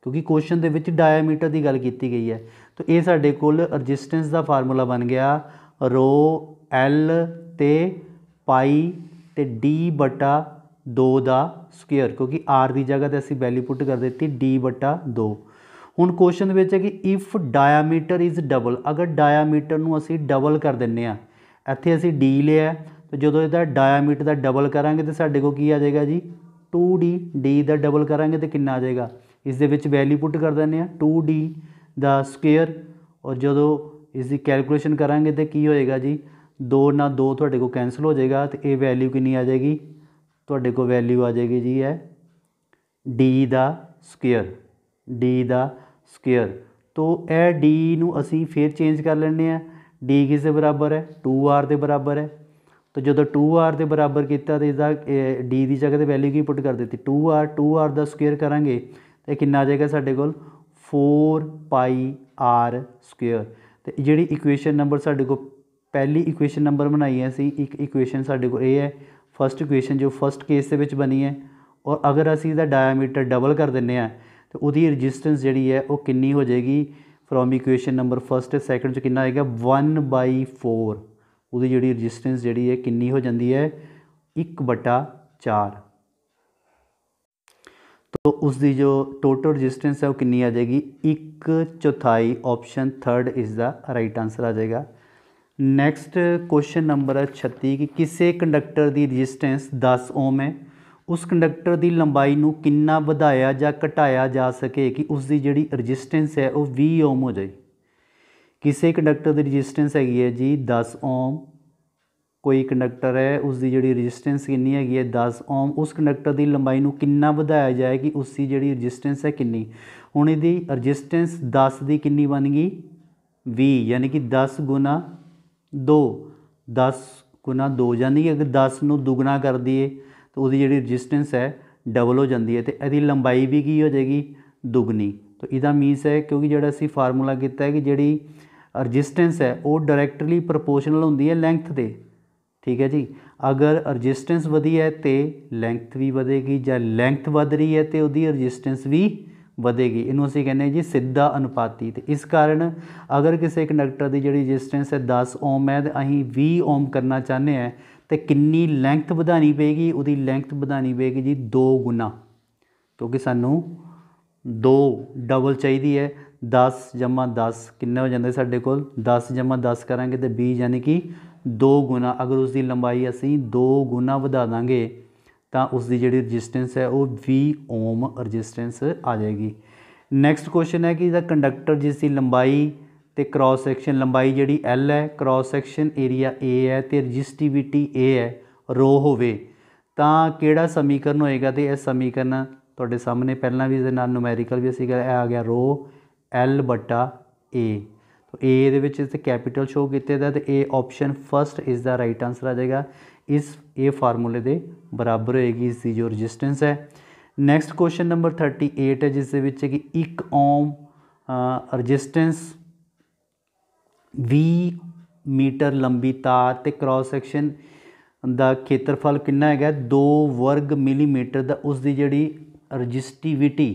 ਕਿਉਂਕਿ ਕੁਐਸਚਨ ਦੇ ਵਿੱਚ ਡਾਇਆਮੀਟਰ ਦੀ ਗੱਲ ਕੀਤੀ ਗਈ ਹੈ ਤਾਂ ਇਹ ਸਾਡੇ ਕੋਲ ਰੈਜ਼ਿਸਟੈਂਸ ਦਾ ਫਾਰਮੂਲਾ ਬਣ ਗਿਆ ρ l ਤੇ ਪਾਈ ਤੇ d/2 ਦਾ ਸਕੁਅਰ ਕਿਉਂਕਿ r ਦੀ ਜਗ੍ਹਾ ਤੇ ਅਸੀਂ ਵੈਲਿਊ ਪੁੱਟ ਕਰ ਦਿੱਤੀ d/2 ਹੁਣ ਕੁਐਸਚਨ ਵਿੱਚ ਹੈ ਕਿ ਇਫ ਡਾਇਆਮੀਟਰ ਇਜ਼ ਡਬਲ ਅਗਰ ਡਾਇਆਮੀਟਰ ਨੂੰ ਅਸੀਂ ਡਬਲ ਕਰ ਦਿੰਨੇ ਆ ਇੱਥੇ ਅਸੀਂ d ਲਿਆ ਤੇ ਜਦੋਂ ਇਹਦਾ ਡਾਇਆਮੀਟਰ ਦਾ ਡਬਲ ਕਰਾਂਗੇ ਤੇ ਸਾਡੇ ਕੋਲ ਕੀ ਆ ਜਾਏਗਾ ਜੀ 2d d ਦਾ ਡਬਲ ਕਰਾਂਗੇ ਤੇ ਕਿੰਨਾ ਆ ਜਾਏਗਾ ਇਸ ਦੇ ਵਿੱਚ ਵੈਲਿਊ ਪੁੱਟ ਕਰ ਦਿੰਨੇ ਆ 2d ਦਾ ਸਕੁਅਰ ਔਰ ਜਦੋਂ ਇਸ ਦੀ ਕੈਲਕੂਲੇਸ਼ਨ ਕਰਾਂਗੇ ਤੇ ਕੀ ਹੋਏਗਾ ਜੀ 2 ਨਾਲ 2 ਤੁਹਾਡੇ ਕੋਲ ਕੈਨਸਲ ਹੋ ਜਾਏਗਾ ਤੇ ਇਹ ਵੈਲਿਊ ਕਿੰਨੀ ਆ ਜਾਏਗੀ ਤੁਹਾਡੇ ਕੋਲ ਵੈਲਿਊ ਆ ਜਾਏਗੀ ਜੀ ਹੈ d ਦਾ ਸਕੁਅਰ d ਦਾ ਸਕੁਅਰ ਤੋਂ ਇਹ d ਨੂੰ ਅਸੀਂ ਫੇਰ ਚੇਂਜ ਕਰ ਲੈਣੇ ਆ d ਕਿਸ ਦੇ ਬਰਾਬਰ ਹੈ 2r ਦੇ ਬਰਾਬਰ ਹੈ ਤਾਂ ਜਦੋਂ 2r ਦੇ ਬਰਾਬਰ ਕੀਤਾ ਤੇ ਇਹਦਾ d ਦੀ ਜਗ੍ਹਾ ਤੇ ਵੈਲਿਊ ਕੀ ਪੁੱਟ ਕਰ ਦਿੱਤੀ 2r 2r ਦਾ ਸਕੁਅਰ ਕਰਾਂਗੇ ਤੇ ਕਿੰਨਾ ਆ ਜਾਏਗਾ ਸਾਡੇ ਕੋਲ 4 ਪਾਈ r ਸਕੁਅਰ ਤੇ ਜਿਹੜੀ ਇਕੁਏਸ਼ਨ ਨੰਬਰ ਸਾਡੇ ਕੋਲ ਪਹਿਲੀ ਇਕੁਏਸ਼ਨ ਨੰਬਰ ਬਣਾਈ ਹੈ ਅਸੀਂ ਇੱਕ ਇਕੁਏਸ਼ਨ ਸਾਡੇ ਕੋਲ ਇਹ ਹੈ ਫਰਸਟ ਇਕੁਏਸ਼ਨ ਜੋ ਫਰਸਟ ਕੇਸ ਦੇ ਵਿੱਚ ਬਣੀ ਹੈ ਔਰ ਅਗਰ ਅਸੀਂ ਇਹਦਾ ਡਾਇਆਮੀਟਰ ਡਬਲ ਕਰ ਦਿੰਨੇ ਆ ਤੇ ਉਹਦੀ ਰੈਜ਼ਿਸਟੈਂਸ ਜਿਹੜੀ ਹੈ ਉਹ ਕਿੰਨੀ ਹੋ ਜਾਏਗੀ ਫਰੋਮ ਇਕੁਏਸ਼ਨ ਨੰਬਰ 1 ਤੇ ਸੈਕੰਡ ਚ ਕਿੰਨਾ ਆਏਗਾ 1/4 ਉਹਦੀ ਜਿਹੜੀ ਰੈਜ਼ਿਸਟੈਂਸ ਜਿਹੜੀ ਹੈ ਕਿੰਨੀ ਹੋ ਜਾਂਦੀ ਹੈ 1/4 ਤੋ ਉਸ ਦੀ ਜੋ ਟੋਟਲ ਰੈਜ਼ਿਸਟੈਂਸ ਹੈ ਉਹ ਕਿੰਨੀ ਆ ਜਾਏਗੀ 1/4 option 3rd is the right answer ਆ ਜਾਏਗਾ ਨੈਕਸਟ ਕੁਐਸਚਨ ਨੰਬਰ 36 ਕਿ ਕਿਸੇ ਕੰਡਕਟਰ ਦੀ ਰੈਜ਼ਿਸਟੈਂਸ 10 ਓਮ ਹੈ ਉਸ ਕੰਡਕਟਰ ਦੀ ਲੰਬਾਈ ਨੂੰ ਕਿੰਨਾ ਵਧਾਇਆ ਜਾਂ ਘਟਾਇਆ ਜਾ ਸਕੇ ਕਿ ਉਸ ਦੀ ਜਿਹੜੀ ਰੈਜ਼ਿਸਟੈਂਸ ਹੈ ਉਹ 20 ਓਮ ਹੋ ਜਾਏ ਕਿਸੇ ਕੰਡਕਟਰ ਦੀ ਰੈਜ਼ਿਸਟੈਂਸ ਹੈਗੀ ਹੈ ਜੀ 10 ਓਮ ਕੋਈ ਕੰਡਕਟਰ ਹੈ ਉਸ ਦੀ ਜਿਹੜੀ ਰੈਜ਼ਿਸਟੈਂਸ ਕਿੰਨੀ ਹੈਗੀ ਹੈ 10 ਓਮ ਉਸ ਕੰਡਕਟਰ ਦੀ ਲੰਬਾਈ ਨੂੰ ਕਿੰਨਾ ਵਧਾਇਆ ਜਾਏ ਕਿ ਉਸ ਦੀ ਜਿਹੜੀ ਰੈਜ਼ਿਸਟੈਂਸ ਹੈ ਕਿੰਨੀ ਹੁਣ ਇਹਦੀ ਰੈਜ਼ਿਸਟੈਂਸ 10 ਦੀ ਕਿੰਨੀ ਬਣ ਗਈ 20 ਯਾਨੀ ਕਿ 10 ਗੁਣਾ 2 10 ਗੁਣਾ 2 ਯਾਨੀ ਕਿ ਅਗਰ 10 ਨੂੰ ਦੁੱਗਣਾ ਕਰ ਦਈਏ ਤਾਂ ਉਹਦੀ ਜਿਹੜੀ ਰੈਜ਼ਿਸਟੈਂਸ ਹੈ ਡਬਲ ਹੋ ਜਾਂਦੀ ਹੈ ਤੇ ਇਹਦੀ ਲੰਬਾਈ ਵੀ ਕੀ ਹੋ ਜਾਏਗੀ ਦੁੱਗਣੀ ਤਾਂ ਇਹਦਾ ਮੀਨਸ ਹੈ ਕਿਉਂਕਿ ਜਿਹੜਾ ਅਸੀਂ ਫਾਰਮੂਲਾ ਕੀਤਾ ਹੈ ਕਿ ਜਿਹੜੀ ਰੈਜ਼ਿਸਟੈਂਸ ਹੈ ਉਹ ਡਾਇਰੈਕਟਲੀ ਪ੍ਰੋਪੋਰਸ਼ਨਲ ਹੁੰਦੀ ਹੈ ਲੈਂਥ ਦੇ ਠੀਕ ਹੈ ਜੀ ਅਗਰ ਰੈਜ਼ਿਸਟੈਂਸ ਵਧੀ ਹੈ ਤੇ ਲੈਂਥ ਵੀ ਵਧੇਗੀ ਜਾਂ ਲੈਂਥ ਵਧ ਰਹੀ ਹੈ ਤੇ ਉਹਦੀ ਰੈਜ਼ਿਸਟੈਂਸ ਵੀ ਵਧੇਗੀ ਇਹਨੂੰ ਅਸੀਂ ਕਹਿੰਦੇ ਜੀ ਸਿੱਧਾ ਅਨੁਪਾਤੀ ਤੇ ਇਸ ਕਾਰਨ ਅਗਰ ਕਿਸੇ ਕੰਡਕਟਰ ਦੀ ਜਿਹੜੀ ਰੈਜ਼ਿਸਟੈਂਸ ਹੈ 10 ਓਮ ਹੈ ਤੇ ਅਸੀਂ 20 ਓਮ ਕਰਨਾ ਚਾਹੁੰਦੇ ਆ ਤੇ ਕਿੰਨੀ ਲੈਂਥ ਵਧਾਣੀ ਪਏਗੀ ਉਹਦੀ ਲੈਂਥ ਵਧਾਣੀ ਪਏਗੀ ਜੀ 2 ਗੁਣਾ ਕਿਉਂਕਿ ਸਾਨੂੰ 2 ਡਬਲ ਚਾਹੀਦੀ ਹੈ 10 ਜਮਾ 10 ਕਿੰਨਾ ਹੋ ਜਾਂਦਾ ਸਾਡੇ ਕੋਲ 10 ਜਮਾ 10 ਕਰਾਂਗੇ ਤੇ 20 ਯਾਨੀ ਕਿ 2 ਗੁਣਾ ਅਗਰ ਉਸ ਦੀ ਲੰਬਾਈ ਅਸੀਂ 2 ਗੁਣਾ ਵਧਾ ਦਾਂਗੇ ਤਾਂ ਉਸ ਦੀ ਜਿਹੜੀ ਰੈਜ਼ਿਸਟੈਂਸ ਹੈ ਉਹ 20 ਓਮ ਰੈਜ਼ਿਸਟੈਂਸ ਆ ਜਾਏਗੀ ਨੈਕਸਟ ਕੁਐਸਚਨ ਹੈ ਕਿ ਦਾ ਕੰਡਕਟਰ ਜਿਸ ਦੀ ਲੰਬਾਈ ਤੇ ਕ੍ਰਾਸ ਸੈਕਸ਼ਨ ਲੰਬਾਈ ਜਿਹੜੀ L ਹੈ ਕ੍ਰਾਸ ਸੈਕਸ਼ਨ ਏਰੀਆ A ਹੈ ਤੇ ਰਜਿਸਟਿਵਿਟੀ A ਹੈ ਰੋ ਹੋਵੇ ਤਾਂ ਕਿਹੜਾ ਸਮੀਕਰਨ ਹੋਏਗਾ ਤੇ ਇਹ ਸਮੀਕਰਨ ਤੁਹਾਡੇ ਸਾਹਮਣੇ ਪਹਿਲਾਂ ਵੀ ਇਹਦੇ ਨਾਲ ਨੂਮੈਰੀਕਲ ਵੀ ਅਸੀਂ ਇਹ ਆ ਗਿਆ ਰੋ L ਬਟਾ A ਤੋਂ A ਦੇ ਵਿੱਚ ਇਸ ਕੈਪੀਟਲ ਸ਼ੋ ਕੀਤੇ ਦਾ ਤੇ A ਆਪਸ਼ਨ ਫਰਸਟ ਇਸ ਦਾ ਰਾਈਟ ਆਨਸਰ ਆ ਜਾਏਗਾ ਇਸ ਇਹ ਫਾਰਮੂਲੇ ਦੇ ਬਰਾਬਰ ਹੋਏਗੀ ਇਸ ਦੀ ਜੋ ਰੈਜ਼ਿਸਟੈਂਸ ਹੈ ਨੈਕਸਟ ਕੁਐਸਚਨ ਨੰਬਰ 38 ਹੈ ਜਿਸ ਦੇ ਵਿੱਚ ਕਿ 1 ਓਮ ਰੈਜ਼ਿਸਟੈਂਸ 20 ਮੀਟਰ ਲੰਬੀ ਤਾਰ ਤੇ ਕ੍ਰਾਸ ਸੈਕਸ਼ਨ ਦਾ ਖੇਤਰਫਲ ਕਿੰਨਾ ਹੈਗਾ 2 ਵਰਗ ਮਿਲੀਮੀਟਰ ਦਾ ਉਸ ਦੀ ਜਿਹੜੀ ਰਜਿਸਟਿਵਿਟੀ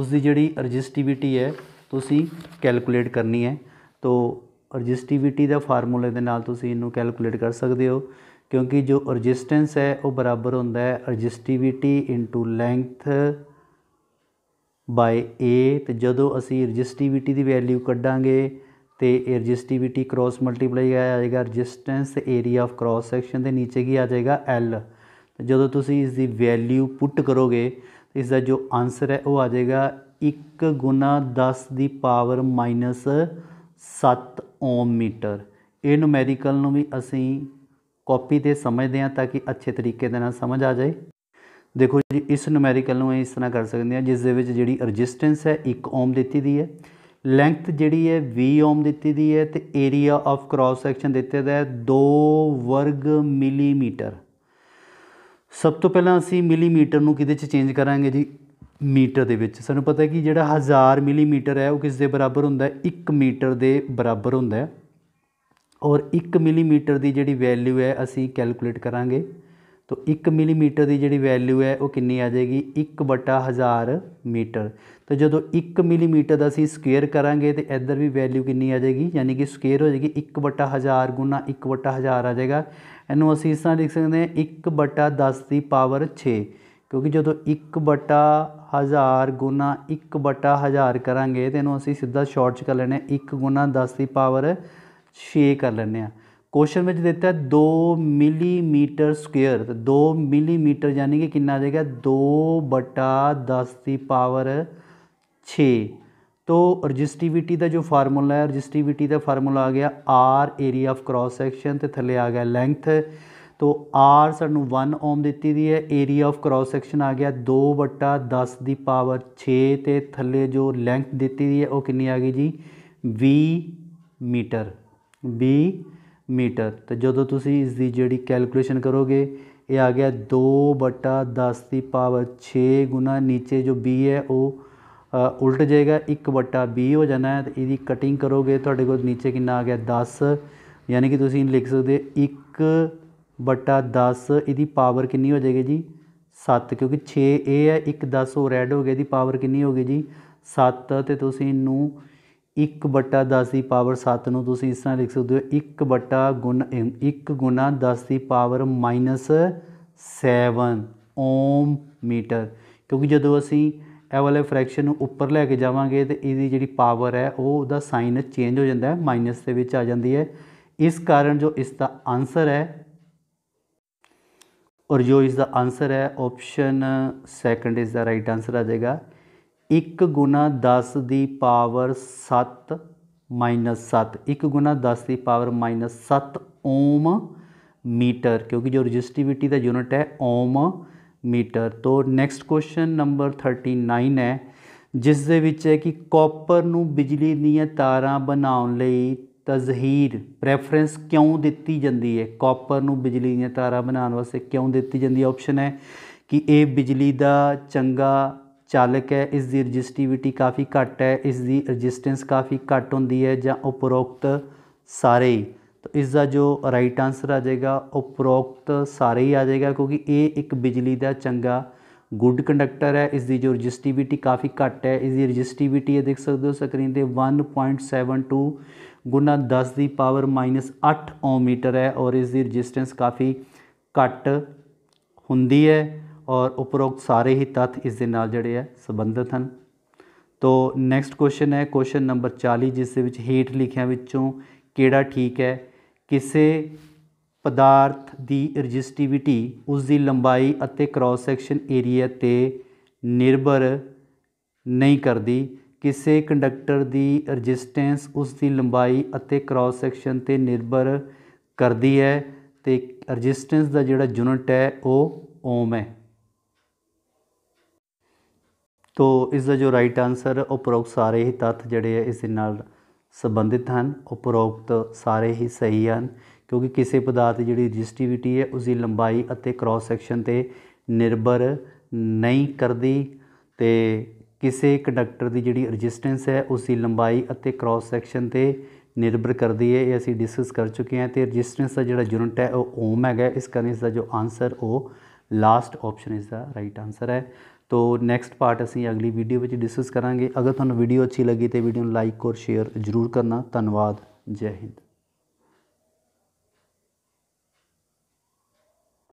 ਉਸ ਦੀ ਜਿਹੜੀ ਰਜਿਸਟਿਵਿਟੀ ਹੈ ਤੁਸੀਂ ਕੈਲਕੂਲੇਟ ਕਰਨੀ ਹੈ ਤੋਂ ਰਜਿਸਟਿਵਿਟੀ ਦਾ ਫਾਰਮੂਲੇ ਦੇ ਨਾਲ ਤੁਸੀਂ ਇਹਨੂੰ ਕੈਲਕੂਲੇਟ ਕਰ ਸਕਦੇ ਹੋ ਕਿਉਂਕਿ ਜੋ ਰਜਿਸਟੈਂਸ ਹੈ ਉਹ ਬਰਾਬਰ ਹੁੰਦਾ ਹੈ ਰਜਿਸਟਿਵਿਟੀ ਇਨਟੂ ਲੈਂਥ ਬਾਈ ਏ ਤੇ ਜਦੋਂ ਅਸੀਂ ਰਜਿਸਟਿਵਿਟੀ ਦੀ ਵੈਲਿਊ ਕੱਢਾਂਗੇ ਤੇ रजिस्टिविटी क्रॉस ਮਲਟੀਪਲਾਈ ਆ ਜਾਏਗਾ resistance area of cross section ਦੇ ਨੀਚੇ ਕੀ ਆ ਜਾਏਗਾ ਐਲ ਜਦੋਂ ਤੁਸੀਂ ਇਸ ਦੀ ਵੈਲਿਊ ਪੁੱਟ ਕਰੋਗੇ ਇਸ ਦਾ ਜੋ ਆਨਸਰ ਹੈ ਉਹ ਆ ਜਾਏਗਾ 1 ਗੁਣਾ 10 ਦੀ ਪਾਵਰ ਮਾਈਨਸ 7 ਓਮ ਮੀਟਰ ਇਹ ਨੂਮੈਰੀਕਲ ਨੂੰ ਵੀ ਅਸੀਂ ਕਾਪੀ ਤੇ ਸਮਝਦੇ ਹਾਂ ਤਾਂ ਕਿ ਅੱਛੇ ਤਰੀਕੇ ਦੇ ਨਾਲ ਸਮਝ ਆ ਜਾਏ ਦੇਖੋ ਜੀ ਇਸ ਨੂਮੈਰੀਕਲ ਨੂੰ ਇਸ ਤਰ੍ਹਾਂ ਕਰ ਸਕਦੇ ਹਾਂ ਜਿਸ ਦੇ ਵਿੱਚ ਜਿਹੜੀ ਰੈਜ਼ਿਸਟੈਂਸ ਹੈ 1 ਓਮ ਦਿੱਤੀ ਦੀ ਹੈ ਲੈਂਥ ਜਿਹੜੀ ਹੈ v ਓਮ ਦਿੱਤੀ ਦੀ ਹੈ ਤੇ ਏਰੀਆ ਆਫ ਕ੍ਰਾਸ ਸੈਕਸ਼ਨ ਦਿੱਤੇ ਦਾ ਹੈ 2 ਵਰਗ ਮਿਲੀਮੀਟਰ ਸਭ ਤੋਂ ਪਹਿਲਾਂ ਅਸੀਂ ਮਿਲੀਮੀਟਰ ਨੂੰ ਕਿਹਦੇ ਚ ਚੇਂਜ ਕਰਾਂਗੇ ਜੀ ਮੀਟਰ ਦੇ ਵਿੱਚ ਸਾਨੂੰ ਪਤਾ ਹੈ ਕਿ ਜਿਹੜਾ 1000 ਮਿਲੀਮੀਟਰ ਹੈ ਉਹ ਕਿਸ ਦੇ ਬਰਾਬਰ ਹੁੰਦਾ ਹੈ 1 ਮੀਟਰ ਦੇ ਬਰਾਬਰ ਹੁੰਦਾ ਹੈ ਔਰ 1 ਮਿਲੀਮੀਟਰ ਦੀ ਜਿਹੜੀ ਵੈਲਿਊ ਹੈ ਅਸੀਂ ਕੈਲਕੂਲੇਟ ਕਰਾਂਗੇ ਤੋ 1 ਮਿਲੀਮੀਟਰ ਦੀ ਜਿਹੜੀ ਵੈਲਿਊ ਹੈ ਉਹ ਕਿੰਨੀ ਆ ਜਾਏਗੀ 1 1000 ਮੀਟਰ ਤੇ ਜਦੋਂ 1 ਮਿਲੀਮੀਟਰ ਦਾ ਅਸੀਂ ਸਕੁਅਰ ਕਰਾਂਗੇ ਤੇ ਇੱਧਰ ਵੀ ਵੈਲਿਊ ਕਿੰਨੀ ਆ ਜਾਏਗੀ ਯਾਨੀ ਕਿ ਸਕੁਅਰ ਹੋ ਜਾਏਗੀ 1 1000 1 1000 ਆ ਜਾਏਗਾ ਇਹਨੂੰ ਅਸੀਂ ਇਸ ਤਰ੍ਹਾਂ ਲਿਖ ਸਕਦੇ ਹਾਂ 1 10 ਦੀ ਪਾਵਰ 6 ਕਿਉਂਕਿ ਜਦੋਂ 1 1000 1 1000 ਕਰਾਂਗੇ ਤੇ ਇਹਨੂੰ ਅਸੀਂ ਸਿੱਧਾ ਸ਼ਾਰਟ ਚ ਕਰ ਲੈਣਾ 1 10 ਦੀ ਪਾਵਰ 6 ਕਰ ਲੈਣੇ ਆ ਕੁਐਸਚਨ ਵਿੱਚ ਦਿੱਤਾ 2 ਮਿਲੀਮੀਟਰ ਸਕੁਅਰ ਤੇ 2 ਮਿਲੀਮੀਟਰ ਯਾਨੀ ਕਿ ਕਿੰਨਾ ਆ ਜਾਏਗਾ 2 ਬਟਾ 10 ਦੀ ਪਾਵਰ 6 ਤੋਂ ਰਜਿਸਟਿਵਿਟੀ ਦਾ ਜੋ ਫਾਰਮੂਲਾ ਹੈ ਰਜਿਸਟਿਵਿਟੀ ਦਾ ਫਾਰਮੂਲਾ ਆ ਗਿਆ R area of cross section ਤੇ ਥੱਲੇ ਆ ਗਿਆ ਲੈਂਥ ਤੋਂ ਆਰ ਸਾਨੂੰ 1 ਓਮ ਦਿੱਤੀ ਦੀ ਹੈ ਏਰੀਆ ਆਫ ਕ੍ਰਾਸ ਸੈਕਸ਼ਨ ਆ ਗਿਆ 2 ਬਟਾ 10 ਦੀ ਪਾਵਰ 6 ਤੇ ਥੱਲੇ ਜੋ ਲੈਂਥ ਦਿੱਤੀ ਦੀ ਹੈ ਉਹ ਕਿੰਨੀ ਆ ਗਈ ਜੀ 20 ਮੀਟਰ 20 ਮੀਟਰ ਤੇ ਜਦੋਂ ਤੁਸੀਂ ਇਸ ਦੀ ਜਿਹੜੀ ਕੈਲਕੂਲੇਸ਼ਨ ਕਰੋਗੇ ਇਹ ਆ ਗਿਆ 2 10 ਦੀ ਪਾਵਰ 6 ਗੁਣਾ ਨੀਚੇ ਜੋ b ਹੈ ਉਹ ਉਲਟ ਜਾਏਗਾ 1 b ਹੋ ਜਾਣਾ ਹੈ ਤੇ ਇਹਦੀ ਕਟਿੰਗ ਕਰੋਗੇ ਤੁਹਾਡੇ ਕੋਲ ਨੀਚੇ ਕਿੰਨਾ ਆ ਗਿਆ 10 ਯਾਨੀ ਕਿ ਤੁਸੀਂ ਲਿਖ ਸਕਦੇ 1 ਬਟਾ 10 ਇਹਦੀ ਪਾਵਰ ਕਿੰਨੀ ਹੋ ਜਾਏਗੀ ਜੀ 7 ਕਿਉਂਕਿ 6 a ਹੈ 1 10 ਉਹ ਰੈਡ ਹੋ ਗਿਆ ਇਹਦੀ ਪਾਵਰ ਕਿੰਨੀ ਹੋ ਗਈ ਜੀ 7 ਤੇ ਤੁਸੀਂ ਇਹਨੂੰ 1 ਬਟਾ 10 ਦੀ ਪਾਵਰ 7 ਨੂੰ ਤੁਸੀਂ ਇਸ ਤਰ੍ਹਾਂ ਲਿਖ ਸਕਦੇ ਹੋ 1 ਬਟਾ ਗੁਣ 1 ਗੁਣਾ 10 ਦੀ ਪਾਵਰ ਮਾਈਨਸ 7 ਓਮ ਮੀਟਰ ਕਿਉਂਕਿ ਜਦੋਂ ਅਸੀਂ ਇਹ ਵਾਲੇ ਫ੍ਰੈਕਸ਼ਨ ਨੂੰ ਉੱਪਰ ਲੈ ਕੇ ਜਾਵਾਂਗੇ ਤੇ ਇਹਦੀ ਜਿਹੜੀ ਪਾਵਰ ਹੈ ਉਹ ਉਹਦਾ ਸਾਈਨ ਚੇਂਜ ਹੋ ਜਾਂਦਾ ਹੈ ਮਾਈਨਸ ਦੇ ਵਿੱਚ ਆ ਜਾਂਦੀ ਹੈ ਇਸ ਕਾਰਨ ਜੋ ਇਸ ਦਾ ਆਨਸਰ ਹੈ ਔਰ ਜੋ ਇਸ ਦਾ ਆਨਸਰ ਹੈ ਆਪਸ਼ਨ ਸੈਕੰਡ ਇਸ ਦਾ ਰਾਈਟ ਆਨਸਰ ਆ ਜਾਏਗਾ 1 ਗੁਣਾ 10 ਦੀ ਪਾਵਰ 7 ਮਾਈਨਸ 7 1 ਗੁਣਾ 10 ਦੀ ਪਾਵਰ ਮਾਈਨਸ 7 ਓਮ मीटर ਕਿਉਂਕਿ ਜੋ ਰੈਜ਼ਿਸਟਿਵਿਟੀ ਦਾ ਯੂਨਿਟ ਹੈ ਓਮ ਮੀਟਰ ਤੋਂ ਨੈਕਸਟ ਕੁਐਸਚਨ ਨੰਬਰ 39 ਹੈ ਜਿਸ ਦੇ ਵਿੱਚ ਹੈ ਕਿ ਕਾਪਰ ਨੂੰ ਬਿਜਲੀ ਦੀਆਂ ਤਾਰਾਂ ਬਣਾਉਣ ਲਈ ਤਜ਼ਹੀਰ ਪ੍ਰੈਫਰੈਂਸ ਕਿਉਂ ਦਿੱਤੀ ਜਾਂਦੀ ਹੈ ਕਾਪਰ ਨੂੰ ਬਿਜਲੀ ਦੀਆਂ ਤਾਰਾਂ ਬਣਾਉਣ ਵਾਸਤੇ ਕਿਉਂ ਦਿੱਤੀ ਜਾਂਦੀ ਹੈ ਆਪਸ਼ਨ ਹੈ ਕਿ ਇਹ ਬਿਜਲੀ ਦਾ ਚੰਗਾ ਚਾਲਕ ਹੈ ਇਸ ਦੀ ਰਜਿਸਟਿਵਿਟੀ ਕਾਫੀ ਘੱਟ ਹੈ ਇਸ ਦੀ ਰਜਿਸਟੈਂਸ ਕਾਫੀ ਘੱਟ ਹੁੰਦੀ ਹੈ ਜਾਂ ਉਪਰੋਕਤ ਸਾਰੇ ਤਾਂ ਇਸ ਦਾ ਜੋ ਰਾਈਟ ਆਨਸਰ ਆ ਜਾਏਗਾ ਉਪਰੋਕਤ ਸਾਰੇ ਹੀ ਆ ਜਾਏਗਾ ਕਿਉਂਕਿ ਇਹ ਇੱਕ ਬਿਜਲੀ ਦਾ ਚੰਗਾ ਗੁੱਡ ਕੰਡਕਟਰ ਹੈ ਇਸ ਦੀ ਜੋ ਰਜਿਸਟਿਵਿਟੀ ਕਾਫੀ ਘੱਟ ਹੈ ਇਸ ਦੀ ਰਜਿਸਟਿਵਿਟੀ ਇਹ ਦੇਖ ਸਕਦੇ ਹੋ ਸਕਰੀਨ ਤੇ 1.72 ਗੁਣਾ 10 ਦੀ ਪਾਵਰ -8 ਓਮ ਮੀਟਰ ਹੈ ਔਰ ਇਸ ਦੀ ਰਜਿਸਟੈਂਸ ਕਾਫੀ ਘੱਟ ਹੁੰਦੀ ਹੈ ਔਰ ਉਪਰੋਕਤ ਸਾਰੇ ਹੀ ਤੱਥ ਇਸ ਦੇ ਨਾਲ ਜਿਹੜੇ ਆ ਸੰਬੰਧਿਤ ਹਨ ਤੋਂ ਨੈਕਸਟ ਕੁਐਸਚਨ ਹੈ ਕੁਐਸਚਨ ਨੰਬਰ 40 ਜਿਸ ਦੇ ਵਿੱਚ ਹੀਟ ਲਿਖਿਆਂ ਵਿੱਚੋਂ ਕਿਹੜਾ ਠੀਕ ਹੈ ਕਿਸੇ ਪਦਾਰਥ ਦੀ ਰਜਿਸਟਿਵਿਟੀ ਉਸ ਦੀ ਲੰਬਾਈ ਅਤੇ ਕ੍ਰਾਸ ਸੈਕਸ਼ਨ ਏਰੀਆ ਤੇ ਨਿਰਭਰ ਨਹੀਂ ਕਰਦੀ ਕਿਸੇ ਕੰਡਕਟਰ ਦੀ ਰੈਜ਼ਿਸਟੈਂਸ ਉਸ ਦੀ ਲੰਬਾਈ ਅਤੇ ਕ੍ਰਾਸ ਸੈਕਸ਼ਨ ਤੇ ਨਿਰਭਰ ਕਰਦੀ ਹੈ ਤੇ ਰੈਜ਼ਿਸਟੈਂਸ ਦਾ ਜਿਹੜਾ ਯੂਨਿਟ ਹੈ ਉਹ ਓਮ ਹੈ ਤੋ ਇਸ ਦਾ ਜੋ ਰਾਈਟ ਆਨਸਰ ਉਪਰੋਕਤ ਸਾਰੇ ਹੀ ਤੱਥ ਜਿਹੜੇ ਆ ਇਸ ਦੇ ਨਾਲ ਸੰਬੰਧਿਤ ਹਨ ਉਪਰੋਕਤ ਸਾਰੇ ਹੀ ਸਹੀ ਹਨ ਕਿਉਂਕਿ ਕਿਸੇ ਪਦਾਰਥ ਦੀ ਜਿਹੜੀ ਰਜਿਸਟਿਵਿਟੀ ਹੈ ਉਸ ਦੀ ਲੰਬਾਈ ਅਤੇ ਕ੍ਰਾਸ ਸੈਕਸ਼ਨ ਤੇ ਨਿਰਭਰ ਨਹੀਂ ਕਰਦੀ ਤੇ ਕਿਸੇ ਕੰਡਕਟਰ ਦੀ ਜਿਹੜੀ ਰੈਜ਼ਿਸਟੈਂਸ ਹੈ ਉਸ ਦੀ ਲੰਬਾਈ ਅਤੇ ਕ੍ਰਾਸ ਸੈਕਸ਼ਨ ਤੇ ਨਿਰਭਰ ਕਰਦੀ ਹੈ ਇਹ ਅਸੀਂ ਡਿਸਕਸ ਕਰ ਚੁੱਕੇ ਹਾਂ ਤੇ ਰੈਜ਼ਿਸਟੈਂਸ ਦਾ ਜਿਹੜਾ ਯੂਨਿਟ ਹੈ ਉਹ ਓਮ ਹੈਗਾ ਇਸ ਕਰਕੇ ਇਸ ਦਾ ਜੋ ਆਨਸਰ ਉਹ ਲਾਸਟ ਆਪਸ਼ਨ ਇਸ ਦਾ ਰਾਈਟ ਆਨਸਰ ਹੈ ਤੋ ਨੈਕਸਟ ਪਾਰਟ ਅਸੀਂ ਅਗਲੀ ਵੀਡੀਓ ਵਿੱਚ ਡਿਸਕਸ ਕਰਾਂਗੇ ਅਗਰ ਤੁਹਾਨੂੰ ਵੀਡੀਓ ਅੱਛੀ ਲੱਗੀ ਤੇ ਵੀਡੀਓ ਨੂੰ ਲਾਈਕ ਔਰ ਸ਼ੇਅਰ ਜ਼ਰੂਰ ਕਰਨਾ ਧੰਨਵਾਦ ਜੈ ਹਿੰਦ